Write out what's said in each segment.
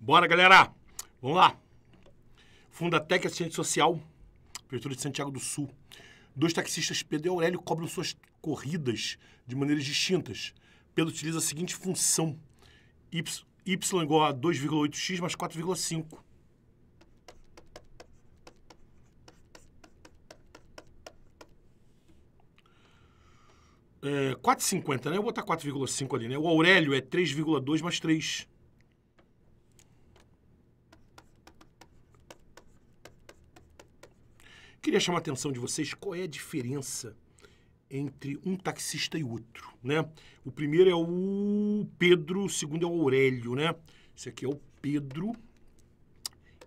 Bora, galera! Vamos lá! Fundatec Assistente Social, Prefeitura de Santiago do Sul. Dois taxistas, Pedro e Aurélio, cobram suas corridas de maneiras distintas. Pedro utiliza a seguinte função: y, y igual a 2,8x mais 4,5. 4,50, é, né? Eu vou botar 4,5 ali, né? O Aurélio é 3,2 mais 3. Queria chamar a atenção de vocês qual é a diferença entre um taxista e outro, né? O primeiro é o Pedro, o segundo é o Aurélio, né? Esse aqui é o Pedro,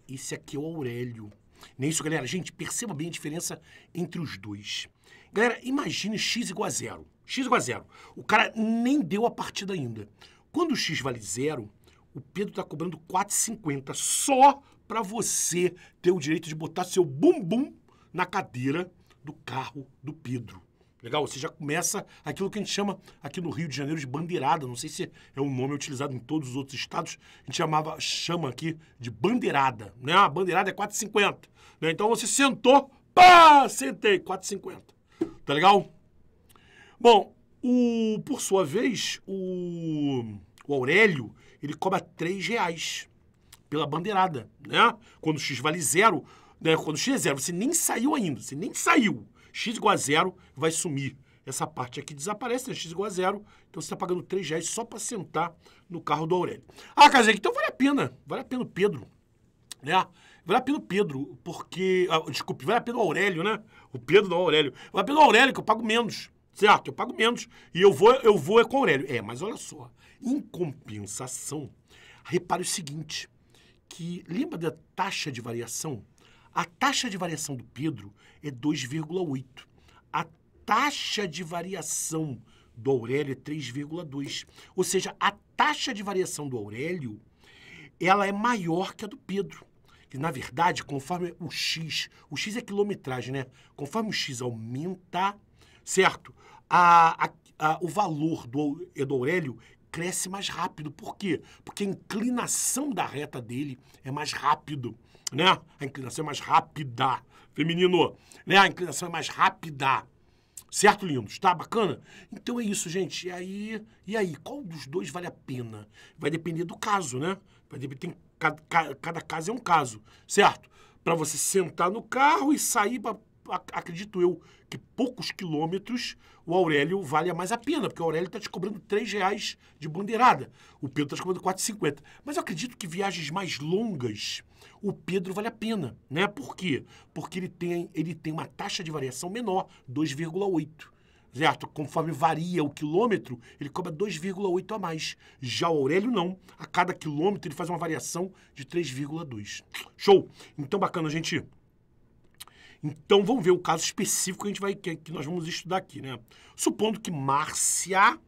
esse aqui é o Aurélio. nem é isso, galera? Gente, perceba bem a diferença entre os dois. Galera, imagine x igual a zero x igual a zero. O cara nem deu a partida ainda. Quando o x vale zero, o Pedro está cobrando 4,50 só para você ter o direito de botar seu bumbum na cadeira do carro do Pedro. Legal? Você já começa aquilo que a gente chama aqui no Rio de Janeiro de bandeirada. Não sei se é um nome utilizado em todos os outros estados. A gente chamava, chama aqui de bandeirada. Né? A ah, bandeirada é 4,50. Né? Então você sentou, pá, sentei, 4,50. Tá legal? Bom, o, por sua vez, o, o Aurélio, ele cobra 3 reais pela bandeirada, né? Quando x vale zero, né? quando x é zero, você nem saiu ainda, você nem saiu. x igual a zero vai sumir. Essa parte aqui desaparece, né? x igual a zero, então você está pagando 3 reais só para sentar no carro do Aurélio. Ah, Kazek, então vale a pena, vale a pena o Pedro, né? Vale a pena o Pedro, porque... Ah, desculpe, vale a pena o Aurélio, né? O Pedro não, o Aurélio. Vale a pena o Aurélio, que eu pago menos. Certo, eu pago menos e eu vou, eu vou é com o Aurélio. É, mas olha só, em compensação, repare o seguinte, que lembra da taxa de variação? A taxa de variação do Pedro é 2,8. A taxa de variação do Aurélio é 3,2. Ou seja, a taxa de variação do Aurélio ela é maior que a do Pedro. Que, na verdade, conforme o X, o X é quilometragem, né? Conforme o X aumenta, certo? a, a, a, o valor do Edo Aurélio cresce mais rápido. Por quê? Porque a inclinação da reta dele é mais rápido, né? A inclinação é mais rápida, feminino, né? A inclinação é mais rápida. Certo, lindos? Tá bacana? Então é isso, gente. E aí, e aí, qual dos dois vale a pena? Vai depender do caso, né? Vai depender, tem, cada, cada caso é um caso, certo? Para você sentar no carro e sair para acredito eu que poucos quilômetros o Aurélio vale mais a pena, porque o Aurélio está te cobrando R$ reais de bandeirada. O Pedro está te cobrando R$ 4,50. Mas eu acredito que viagens mais longas, o Pedro vale a pena. Né? Por quê? Porque ele tem, ele tem uma taxa de variação menor, 2,8. Certo? Conforme varia o quilômetro, ele cobra 2,8 a mais. Já o Aurélio não. A cada quilômetro ele faz uma variação de 3,2. Show! Então bacana, gente. Então vamos ver o caso específico que, a gente vai, que nós vamos estudar aqui, né? Supondo que Márcia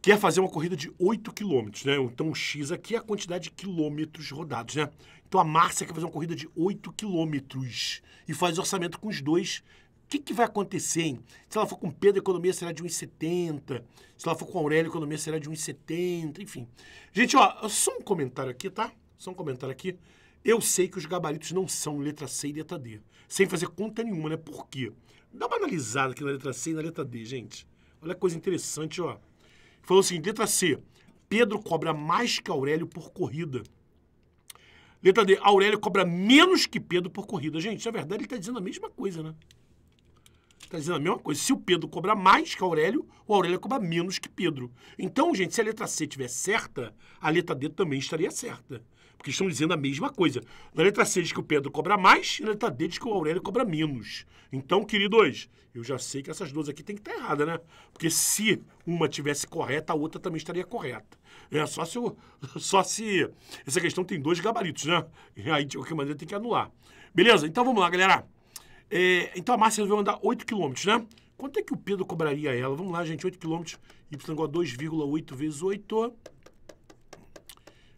quer fazer uma corrida de 8 quilômetros, né? Então o X aqui é a quantidade de quilômetros rodados, né? Então a Márcia quer fazer uma corrida de 8 quilômetros e faz orçamento com os dois. O que, que vai acontecer, hein? Se ela for com Pedro, a economia será de 1,70. Se ela for com Aurélio, a economia será de 1,70, enfim. Gente, ó, só um comentário aqui, tá? Só um comentário aqui. Eu sei que os gabaritos não são letra C e letra D, sem fazer conta nenhuma, né? Por quê? Dá uma analisada aqui na letra C e na letra D, gente. Olha a coisa interessante, ó. Falou assim, letra C, Pedro cobra mais que Aurélio por corrida. Letra D, Aurélio cobra menos que Pedro por corrida. Gente, na verdade ele está dizendo a mesma coisa, né? Está dizendo a mesma coisa. Se o Pedro cobra mais que Aurélio, o Aurélio cobra menos que Pedro. Então, gente, se a letra C estiver certa, a letra D também estaria certa porque estão dizendo a mesma coisa. Na letra C diz que o Pedro cobra mais e na letra D diz que o Aurélio cobra menos. Então, queridos, eu já sei que essas duas aqui tem que estar erradas, né? Porque se uma tivesse correta, a outra também estaria correta. É só se, eu, só se essa questão tem dois gabaritos, né? E aí, de qualquer maneira, tem que anular. Beleza? Então, vamos lá, galera. É, então, a Márcia resolveu andar 8 quilômetros, né? Quanto é que o Pedro cobraria ela? Vamos lá, gente. 8 quilômetros. Y igual a 2,8 vezes 8.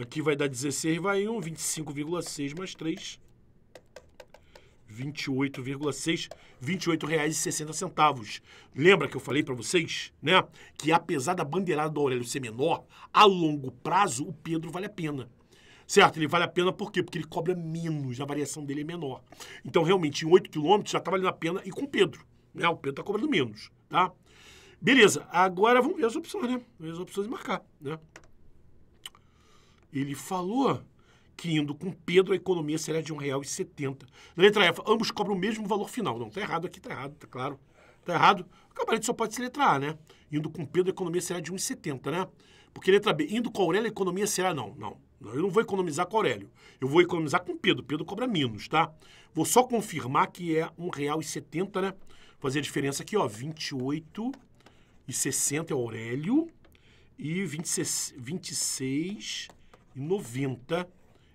Aqui vai dar 16, vai 1. 25,6 mais 3. 28,6, reais e 60 centavos. Lembra que eu falei para vocês, né, que apesar da bandeirada do Aurélio ser menor, a longo prazo o Pedro vale a pena. Certo? Ele vale a pena por quê? Porque ele cobra menos, a variação dele é menor. Então, realmente, em 8 quilômetros já tá valendo a pena e com o Pedro, né? O Pedro tá cobrando menos, tá? Beleza, agora vamos ver as opções, né? Ver as opções de marcar, né? Ele falou que indo com Pedro a economia seria de R$1,70. Letra F, ambos cobram o mesmo valor final. Não, tá errado aqui, tá errado, tá claro. Tá errado. O cabarete só pode ser letra A, né? Indo com Pedro a economia será de 1,70, né? Porque letra B, indo com Aurélio a economia será não, não. eu não vou economizar com Aurélio. Eu vou economizar com Pedro. Pedro cobra menos, tá? Vou só confirmar que é R$1,70, né? Fazer a diferença aqui, ó. 28 e é Aurélio. E 26, 26 e 90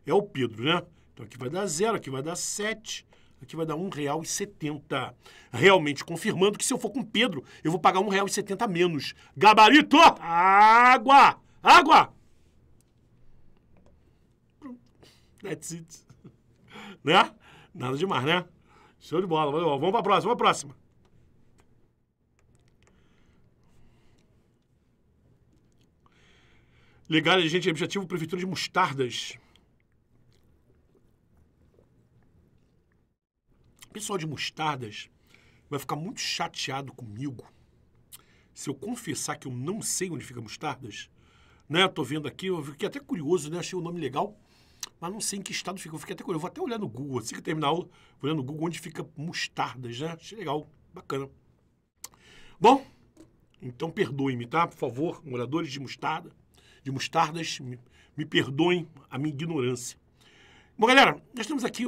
é o Pedro, né? Então aqui vai dar 0, aqui vai dar 7, aqui vai dar R$ 1,70. Realmente confirmando que se eu for com Pedro, eu vou pagar R$ 1,70 a menos. Gabarito! Água! Água! That's it. Né? Nada demais, né? Show de bola. Vamos para a próxima, vamos para a próxima. Legal, gente. Objetivo Prefeitura de Mostardas. O pessoal de Mostardas vai ficar muito chateado comigo se eu confessar que eu não sei onde fica Mostardas. Né? Tô vendo aqui, eu fiquei até curioso, né? Achei o nome legal, mas não sei em que estado fica. Eu fiquei até curioso. Vou até olhar no Google. Assim que terminar a aula, vou olhar no Google onde fica Mostardas, né? Achei legal, bacana. Bom, então perdoe-me, tá? Por favor, moradores de Mostarda de mostardas. Me, me perdoem a minha ignorância. Bom, galera, nós temos aqui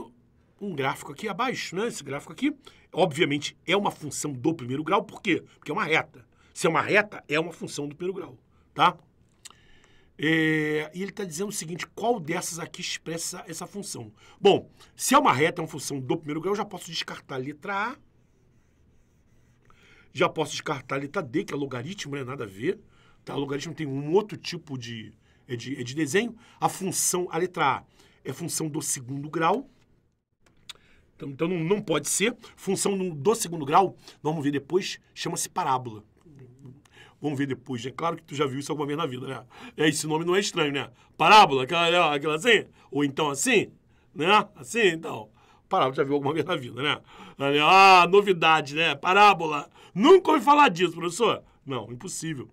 um gráfico aqui abaixo, né? Esse gráfico aqui, obviamente, é uma função do primeiro grau. Por quê? Porque é uma reta. Se é uma reta, é uma função do primeiro grau, tá? É, e ele está dizendo o seguinte, qual dessas aqui expressa essa função? Bom, se é uma reta, é uma função do primeiro grau, eu já posso descartar a letra A. Já posso descartar a letra D, que é logaritmo, não é nada a ver. Tá? O logaritmo tem um outro tipo de, é de, é de desenho. A função, a letra A, é função do segundo grau. Então, então não, não pode ser. Função do segundo grau, vamos ver depois, chama-se parábola. Vamos ver depois. É claro que tu já viu isso alguma vez na vida, né? É, esse nome não é estranho, né? Parábola, aquela, né, aquela assim? Ou então assim? Né? Assim, então. Parábola, já viu alguma vez na vida, né? Ah, novidade, né? Parábola. Nunca ouvi falar disso, professor. Não, impossível.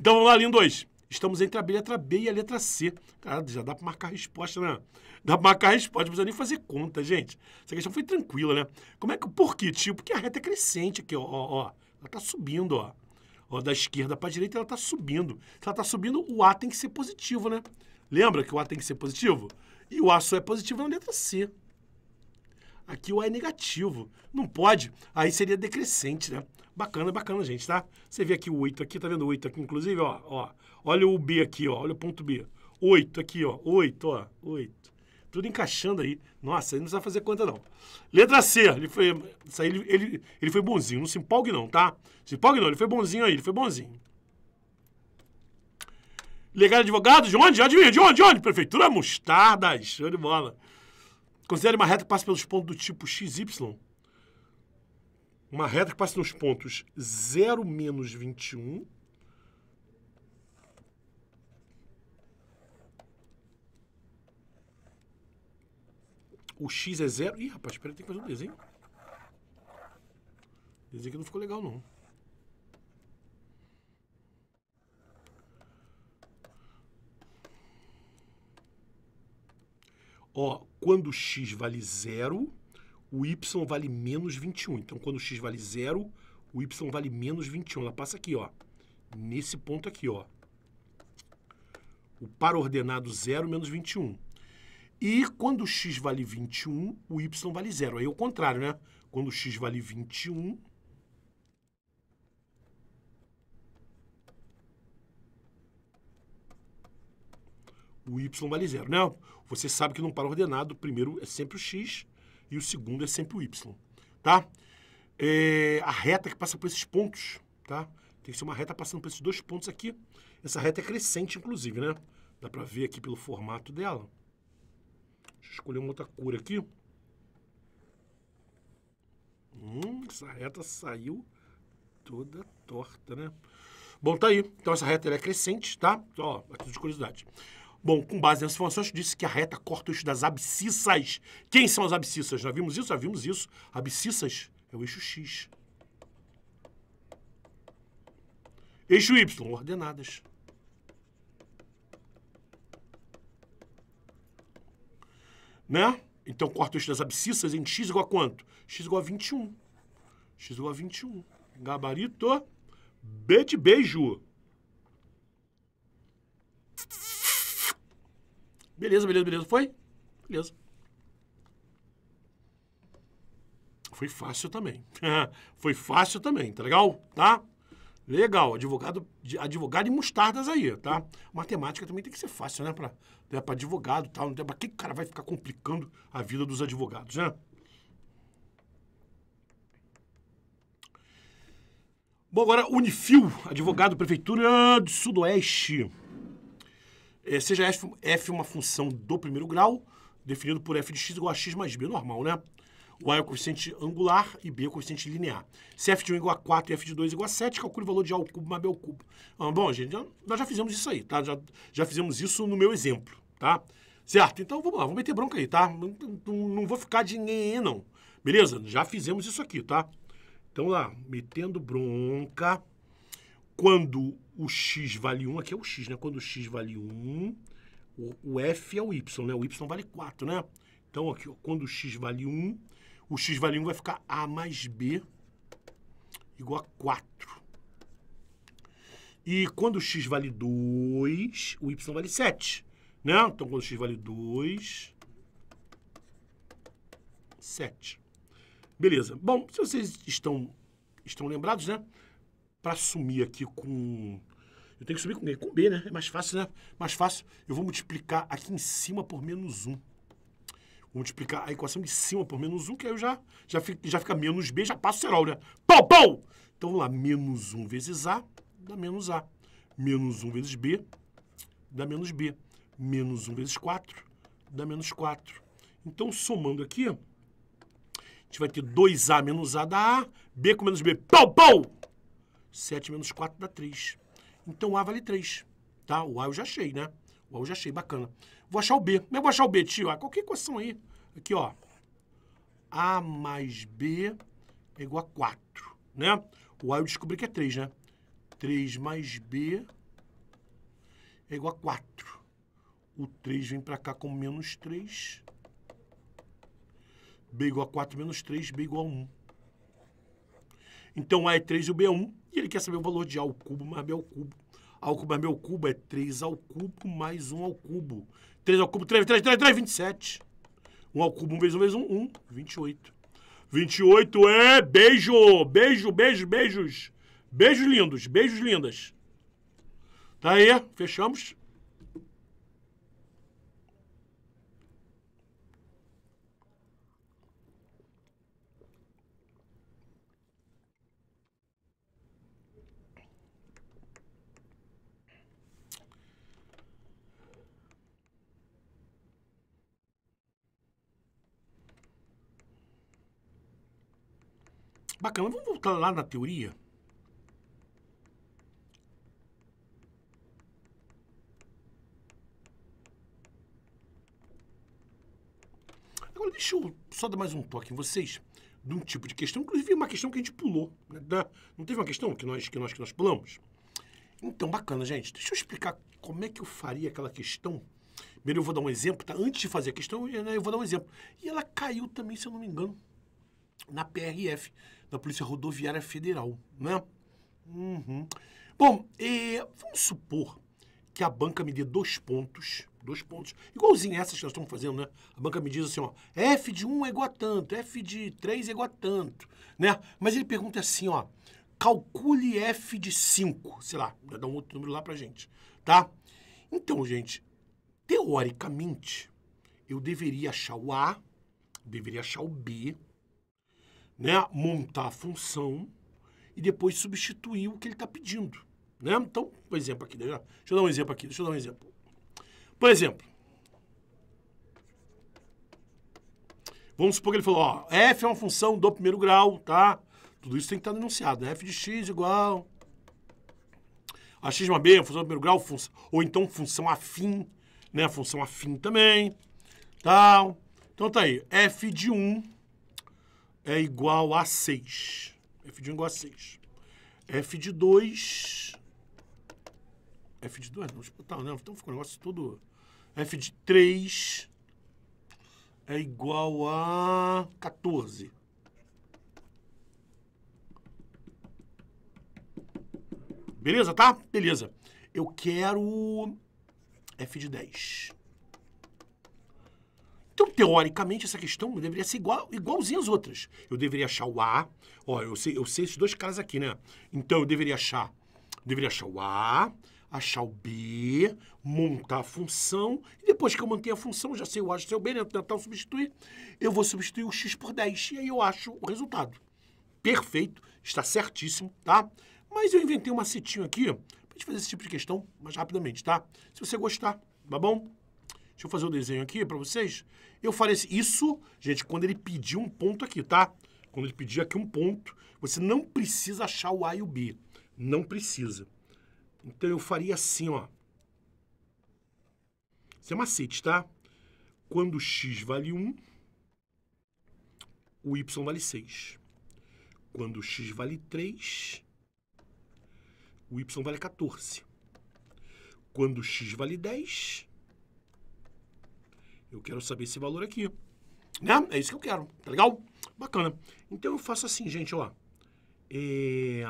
Então vamos lá, 2. Estamos entre a letra B e a letra C. Cara, já dá para marcar a resposta, né? Dá para marcar a resposta, não precisa nem fazer conta, gente. Essa questão foi tranquila, né? Como é que, por que, tio? Porque a reta é crescente aqui, ó, ó, ó. Ela tá subindo, ó. ó da esquerda para direita, ela tá subindo. Se ela tá subindo, o A tem que ser positivo, né? Lembra que o A tem que ser positivo? E o A só é positivo na letra C. Aqui o A é negativo. Não pode. Aí seria decrescente, né? Bacana, bacana, gente, tá? Você vê aqui o 8 aqui, tá vendo o 8 aqui, inclusive, ó, ó. Olha o B aqui, ó, olha o ponto B. 8 aqui, ó, 8, ó, 8. Tudo encaixando aí. Nossa, ele não precisa fazer conta, não. Letra C, ele foi, isso aí ele, ele, ele foi bonzinho, não se empolgue não, tá? Se empolgue não, ele foi bonzinho aí, ele foi bonzinho. Legal advogado, de onde? Adivinha, de onde? De onde? Prefeitura Mostarda, show de bola. Considere uma reta que passa pelos pontos do tipo XY uma reta que passa nos pontos 0 menos 21 o x é zero. Ih, rapaz, espera, tem que fazer um desenho. O desenho que não ficou legal, não. Ó, quando x vale zero, o y vale menos 21. Então, quando o x vale zero, o y vale menos 21. Ela passa aqui, ó, nesse ponto aqui, ó. O par ordenado zero menos 21. E quando o x vale 21, o y vale zero. Aí é o contrário, né? Quando o x vale 21, o y vale zero. né você sabe que num par ordenado, primeiro é sempre o x, e o segundo é sempre o Y, tá? É a reta que passa por esses pontos, tá? Tem que ser uma reta passando por esses dois pontos aqui. Essa reta é crescente, inclusive, né? Dá para ver aqui pelo formato dela. Deixa eu escolher uma outra cor aqui. Hum, essa reta saiu toda torta, né? Bom, tá aí. Então essa reta é crescente, tá? Ó, aqui de curiosidade. Bom, com base nessa informações disse que a reta corta o eixo das abscissas. Quem são as abscissas? Já vimos isso? Já vimos isso. Abscissas é o eixo X. Eixo Y, ordenadas. Né? Então, corta o eixo das abscissas em x igual a quanto? x igual a 21. x igual a 21. Gabarito B de beijo. Beleza, beleza, beleza. Foi? Beleza. Foi fácil também. Foi fácil também, tá legal? Tá? Legal, advogado, advogado e mostardas aí, tá? Matemática também tem que ser fácil, né? Pra, né, pra advogado e tal. Não né? tem, pra que o cara vai ficar complicando a vida dos advogados, né? Bom, agora Unifil, advogado Prefeitura do Sudoeste. É, seja f, f uma função do primeiro grau, definido por f de x igual a x mais b, normal, né? O a é o coeficiente angular e b é o coeficiente linear. Se f de 1 é igual a 4 e f de 2 é igual a 7, calcule o valor de a ao cubo mais b ao cubo. Ah, bom, gente, nós já fizemos isso aí, tá? Já, já fizemos isso no meu exemplo, tá? Certo? Então vamos lá, vamos meter bronca aí, tá? Não, não, não vou ficar de nhenhê, não. Beleza? Já fizemos isso aqui, tá? Então lá, metendo bronca quando o x vale 1, aqui é o x, né? Quando o x vale 1, o, o f é o y, né? O y vale 4, né? Então, aqui, ó, quando o x vale 1, o x vale 1 vai ficar a mais b igual a 4. E quando o x vale 2, o y vale 7, né? Então, quando o x vale 2, 7. Beleza. Bom, se vocês estão, estão lembrados, né? para sumir aqui com. Eu tenho que subir com quem? Com B, né? É mais fácil, né? Mais fácil. Eu vou multiplicar aqui em cima por menos 1. Vou multiplicar a equação de cima por menos 1, que aí eu já, já, fica, já fica menos B, já passo o cerol, né? Pau, pau! Então, vamos lá. Menos 1 vezes A dá menos A. Menos 1 vezes B dá menos B. Menos 1 vezes 4 dá menos 4. Então, somando aqui, a gente vai ter 2A menos A dá A, B com menos B, pau, pau! 7 menos 4 dá 3. Então A vale 3. Tá? O A eu já achei, né? O A eu já achei, bacana. Vou achar o B. Como é que vou achar o B, tio? Ah, qualquer equação aí. Aqui, ó. A mais B é igual a 4, né? O A eu descobri que é 3, né? 3 mais B é igual a 4. O 3 vem para cá com menos 3. B igual a 4 menos 3, B igual a 1. Então A é 3 e o B é 1, e ele quer saber o valor de A ao cubo mais B ao cubo. A ao cubo mais B ao cubo é 3 ao cubo mais 1 ao cubo. 3 ao cubo, 3, 3, 3, 3, 27. 1 ao cubo, 1 vezes 1 vezes 1, 1, 28. 28 é beijo, beijo, beijo, beijos. Beijos lindos, beijos lindas. Tá aí, fechamos. Bacana, vamos voltar lá na teoria. Agora deixa eu só dar mais um toque em vocês de um tipo de questão, inclusive é uma questão que a gente pulou. Né? Da, não teve uma questão que nós, que nós que nós pulamos? Então, bacana, gente. Deixa eu explicar como é que eu faria aquela questão. Primeiro eu vou dar um exemplo, tá? Antes de fazer a questão, eu né, vou dar um exemplo. E ela caiu também, se eu não me engano, na PRF da Polícia Rodoviária Federal, né? Uhum. Bom, vamos supor que a banca me dê dois pontos, dois pontos, igualzinho essas que nós estamos fazendo, né? A banca me diz assim, ó, F de 1 é igual a tanto, F de 3 é igual a tanto, né? Mas ele pergunta assim, ó, calcule F de 5, sei lá, dá um outro número lá pra gente, tá? Então, gente, teoricamente, eu deveria achar o A, deveria achar o B, né, montar a função e depois substituir o que ele está pedindo. Né? Então, por exemplo aqui, né? deixa eu dar um exemplo aqui, deixa eu dar um exemplo. Por exemplo, vamos supor que ele falou, ó, f é uma função do primeiro grau, tá? Tudo isso tem que estar tá denunciado. f de x igual a x de uma b, é uma função do primeiro grau, função, ou então função afim, né? A função afim também, tal. Então tá aí, f de 1 é igual a 6. F de 1 igual a 6. F de 2... F de 2 não, tipo, tá, não, né? então ficou um negócio todo... F de 3 é igual a 14. Beleza, tá? Beleza. Eu quero F de 10. Então, teoricamente, essa questão deveria ser igual, igualzinha às outras. Eu deveria achar o A. Ó, eu sei, eu sei esses dois caras aqui, né? Então, eu deveria achar. deveria achar o A, achar o B, montar a função. E depois que eu mantenho a função, já sei o A, já sei o B, né? Tentar substituir. Eu vou substituir o X por 10. E aí eu acho o resultado. Perfeito. Está certíssimo, tá? Mas eu inventei uma setinha aqui pra gente fazer esse tipo de questão mais rapidamente, tá? Se você gostar, tá bom? Deixa eu fazer o um desenho aqui para vocês. Eu falei assim, isso, gente, quando ele pedir um ponto aqui, tá? Quando ele pedir aqui um ponto, você não precisa achar o A e o B. Não precisa. Então eu faria assim, ó. Isso é macete, tá? Quando x vale 1, o y vale 6. Quando x vale 3, o y vale 14. Quando x vale 10, eu quero saber esse valor aqui. Né? É isso que eu quero, tá legal? Bacana. Então eu faço assim, gente, ó. É,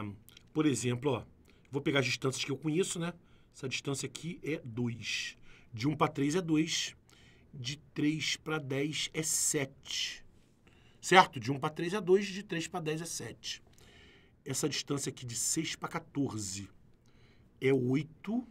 por exemplo, ó. Vou pegar as distâncias que eu conheço, né? Essa distância aqui é 2. De 1 para 3 é 2. De 3 para 10 é 7. Certo? De 1 para 3 é 2, de 3 para 10 é 7. Essa distância aqui de 6 para 14 é 8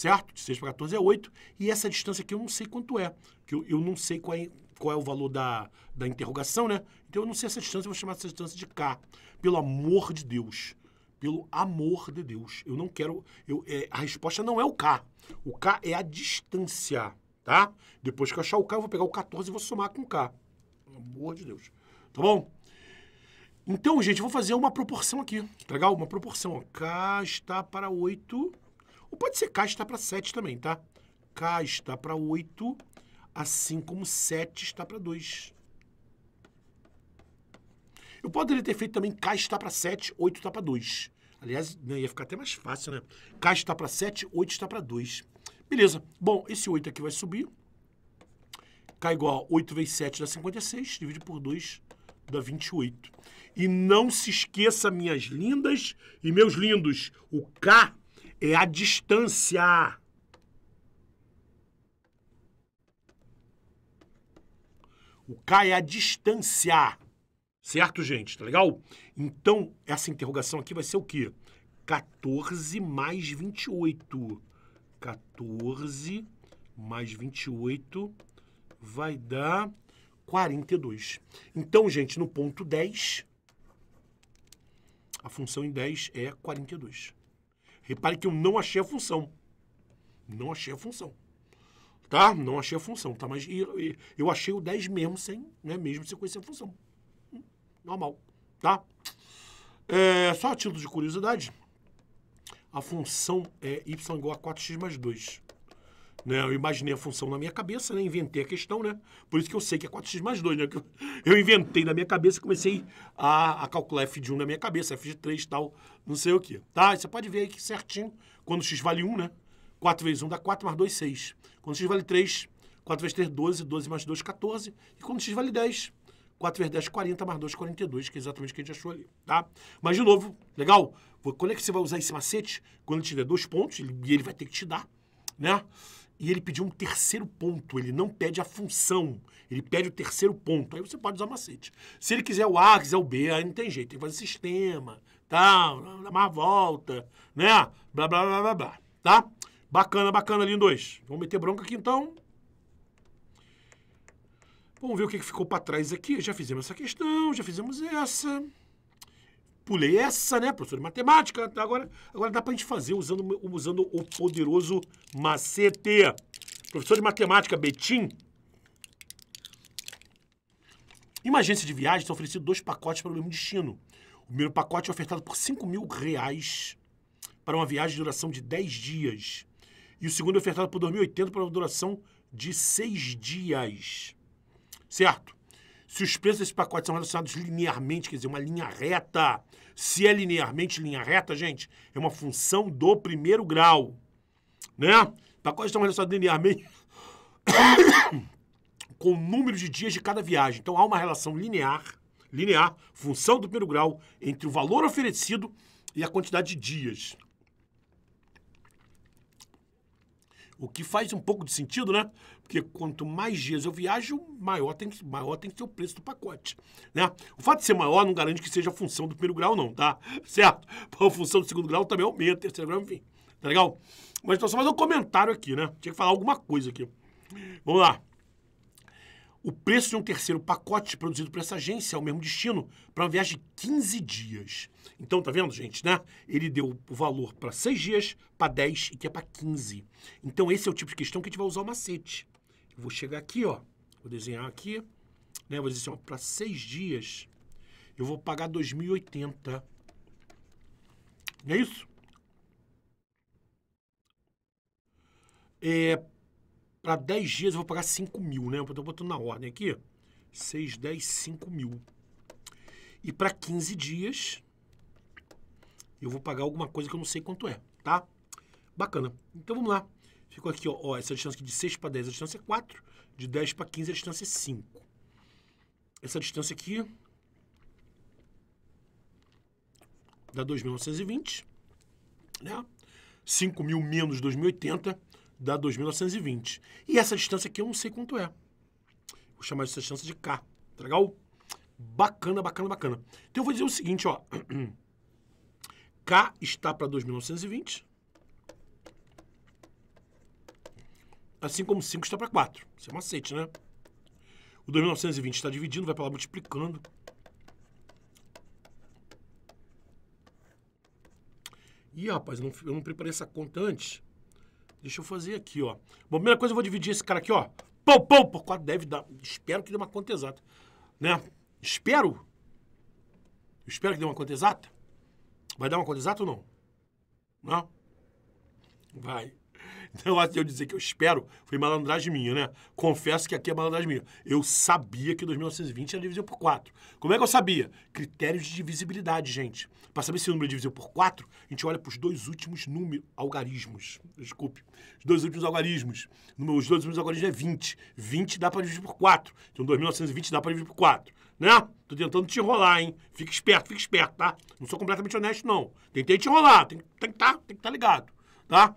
certo? De 6 para 14 é 8. E essa distância aqui eu não sei quanto é, que eu, eu não sei qual é, qual é o valor da, da interrogação, né? Então eu não sei essa distância, eu vou chamar essa distância de K. Pelo amor de Deus. Pelo amor de Deus. Eu não quero. Eu, é, a resposta não é o K. O K é a distância, tá? Depois que eu achar o K, eu vou pegar o 14 e vou somar com o K. Pelo amor de Deus. Tá bom? Então, gente, eu vou fazer uma proporção aqui. Tá legal? Uma proporção. K está para 8 ou pode ser K está para 7 também, tá? K está para 8, assim como 7 está para 2. Eu poderia ter feito também K está para 7, 8 está para 2. Aliás, né, ia ficar até mais fácil, né? K está para 7, 8 está para 2. Beleza. Bom, esse 8 aqui vai subir. K igual a 8 vezes 7 dá 56, divide por 2 dá 28. E não se esqueça, minhas lindas e meus lindos, o K é a distância. O K é a distância. Certo, gente? Tá legal? Então, essa interrogação aqui vai ser o quê? 14 mais 28. 14 mais 28 vai dar 42. Então, gente, no ponto 10, a função em 10 é 42. Repare que eu não achei a função. Não achei a função. Tá? Não achei a função, tá? Mas eu achei o 10 mesmo sem, né? Mesmo sem conhecer a função. Normal, tá? É, só a título de curiosidade, a função é y igual a 4x mais 2. Né? Eu imaginei a função na minha cabeça, né? inventei a questão, né? Por isso que eu sei que é 4x mais 2, né? eu inventei na minha cabeça e comecei a, a calcular f de 1 na minha cabeça, f de 3 tal, não sei o quê. Tá? Você pode ver aí que certinho, quando x vale 1, né? 4 vezes 1 dá 4 mais 2, 6. Quando x vale 3, 4 vezes 3, 12, 12 mais 2, 14. E quando x vale 10, 4 vezes 10, 40, mais 2, 42, que é exatamente o que a gente achou ali, tá? Mas, de novo, legal? Quando é que você vai usar esse macete? Quando ele tiver dois pontos, e ele vai ter que te dar, né? e ele pediu um terceiro ponto. Ele não pede a função, ele pede o terceiro ponto. Aí você pode usar macete. Se ele quiser o A, quiser o B, aí não tem jeito. Tem que fazer sistema, tal, tá, uma volta, né? Blá, blá, blá, blá, blá. Tá? Bacana, bacana, dois Vamos meter bronca aqui, então. Vamos ver o que ficou para trás aqui. Já fizemos essa questão, já fizemos essa. Pulei essa, né, professor de matemática. Tá, agora, agora dá pra gente fazer usando, usando o poderoso macete. Professor de matemática, Betim. Em uma agência de viagens são tá oferecidos dois pacotes para o mesmo destino. O primeiro pacote é ofertado por 5 mil reais para uma viagem de duração de 10 dias. E o segundo é ofertado por 2.080 para uma duração de 6 dias. Certo? se os preços desse pacote são relacionados linearmente, quer dizer, uma linha reta. Se é linearmente linha reta, gente, é uma função do primeiro grau. Né? Pacotes estão relacionados linearmente com o número de dias de cada viagem. Então há uma relação linear, linear, função do primeiro grau, entre o valor oferecido e a quantidade de dias. O que faz um pouco de sentido, né? Porque quanto mais dias eu viajo, maior tem, que, maior tem que ser o preço do pacote. Né? O fato de ser maior não garante que seja a função do primeiro grau, não, tá? Certo? A função do segundo grau também aumenta, terceiro grau, enfim. Tá legal? Mas então, só fazer um comentário aqui, né? Tinha que falar alguma coisa aqui. Vamos lá. O preço de um terceiro pacote produzido por essa agência é o mesmo destino para uma viagem de 15 dias. Então, tá vendo, gente, né? Ele deu o valor para 6 dias, para 10 e que é para 15. Então, esse é o tipo de questão que a gente vai usar o macete. Eu vou chegar aqui, ó, vou desenhar aqui, né? Vou dizer assim, ó, para seis dias eu vou pagar 2.080. Não é isso? É, para 10 dias eu vou pagar 5 mil, né? Eu tô botando na ordem aqui. 6, 10, 5 mil. E para 15 dias eu vou pagar alguma coisa que eu não sei quanto é, tá? Bacana. Então vamos lá. Ficou aqui, ó, ó essa distância aqui de 6 para 10, a distância é 4. De 10 para 15, a distância é 5. Essa distância aqui dá 2.920, né? 5.000 menos 2.080 dá 2.920. E essa distância aqui eu não sei quanto é. Vou chamar essa distância de K, tá legal? Bacana, bacana, bacana. Então eu vou dizer o seguinte, ó. K está para 2.920 Assim como 5 está para 4. Isso é macete, né? O 2920 está dividindo, vai para lá multiplicando. Ih, rapaz, eu não, eu não preparei essa conta antes. Deixa eu fazer aqui, ó. Bom, primeira coisa, eu vou dividir esse cara aqui, ó. Pão, pão, por 4 deve dar. Espero que dê uma conta exata. Né? Espero. Espero que dê uma conta exata. Vai dar uma conta exata ou não? Não? Vai. Então, eu dizer que eu espero foi malandragem minha, né? Confesso que aqui é malandragem minha. Eu sabia que 2920 era divisível por 4. Como é que eu sabia? Critérios de divisibilidade, gente. Para saber se o número é divisível por 4, a gente olha para os dois últimos números, algarismos. Desculpe. Os dois últimos algarismos. Os dois últimos algarismos é 20. 20 dá para dividir por 4. Então, 2920 dá para dividir por 4. Né? Tô tentando te enrolar, hein? Fica esperto, fica esperto, tá? Não sou completamente honesto, não. Tentei te enrolar, tem, tem que tá, tá ligado, tá?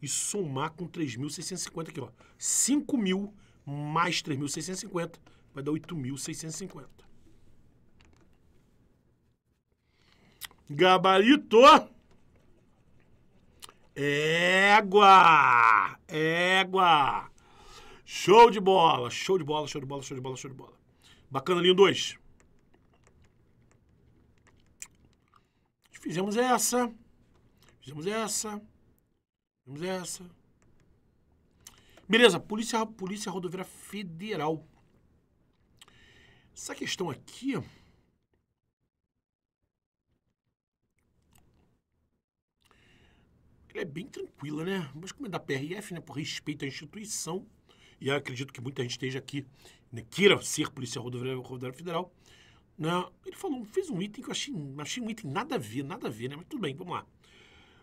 e somar com 3.650 aqui, ó. 5.000 mais 3.650 vai dar 8.650. Gabarito! Égua! Égua! Show de bola! Show de bola, show de bola, show de bola, show de bola. Bacana, linha 2. Fizemos essa. Fizemos essa. Temos essa. Beleza, Polícia, Polícia Rodoviária Federal. Essa questão aqui. Ela é bem tranquila, né? Mas como é da PRF, né? Por respeito à instituição. E acredito que muita gente esteja aqui, né? queira ser Polícia Rodoviária, Rodoviária Federal. Né? Ele falou, fez um item que eu achei, achei um item nada a ver, nada a ver, né? Mas tudo bem, vamos lá.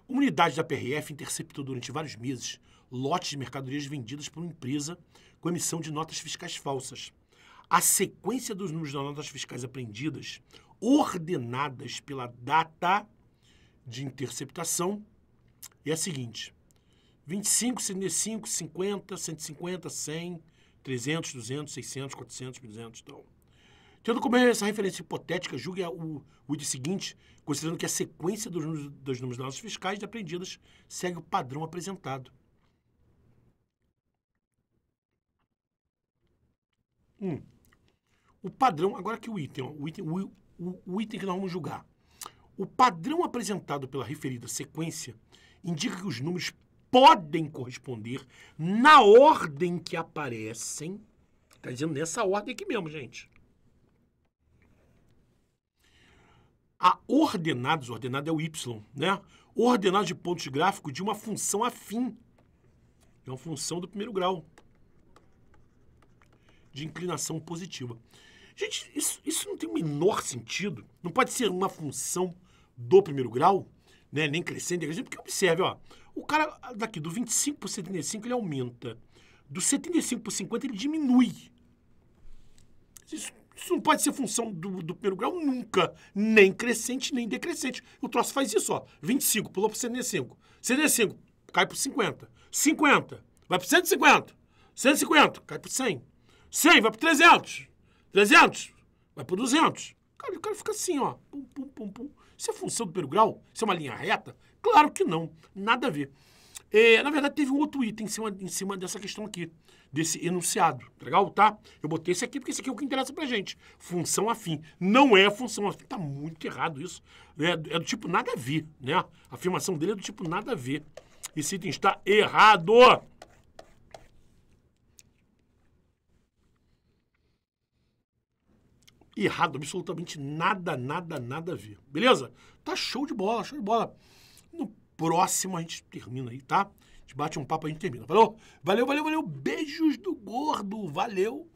Uma unidade da PRF interceptou durante vários meses lotes de mercadorias vendidas por uma empresa com emissão de notas fiscais falsas. A sequência dos números das notas fiscais apreendidas, ordenadas pela data de interceptação, é a seguinte: 25, 75, 50, 150, 100, 300, 200, 600, 400, 1.200, então. Tendo como essa referência hipotética, julgue o, o seguinte, considerando que a sequência dos, dos números das notas fiscais aprendidas segue o padrão apresentado. um O padrão, agora que o item, o item, o, o, o item que nós vamos julgar. O padrão apresentado pela referida sequência indica que os números podem corresponder na ordem que aparecem. Está dizendo nessa ordem aqui mesmo, gente a ordenados, ordenado é o y, né? Ordenados de pontos gráficos de uma função afim. É uma função do primeiro grau. De inclinação positiva. Gente, isso, isso não tem o menor sentido. Não pode ser uma função do primeiro grau, né? nem crescendo, nem crescendo. Porque observe, ó, o cara daqui do 25 para 75 ele aumenta. Do 75 para 50 ele diminui. Isso isso não pode ser função do, do primeiro grau nunca, nem crescente, nem decrescente. O troço faz isso, ó. 25, pulou para 105. 105, cai para 50. 50, vai para 150. 150, cai para 100. 100, vai para 300. 300, vai para 200. Cara, o cara fica assim, ó. Pum, pum, pum, pum. Isso é função do primeiro grau? Isso é uma linha reta? Claro que não. Nada a ver. É, na verdade, teve um outro item em cima, em cima dessa questão aqui desse enunciado. Tá legal? Tá? Eu botei esse aqui porque esse aqui é o que interessa pra gente. Função afim. Não é função afim. Tá muito errado isso. É, é do tipo nada a ver, né? A afirmação dele é do tipo nada a ver. Esse item está errado. Errado, absolutamente nada, nada, nada a ver. Beleza? Tá show de bola, show de bola. No próximo a gente termina aí, tá? gente bate um papo, a gente termina. Falou? Valeu, valeu, valeu. Beijos do gordo. Valeu.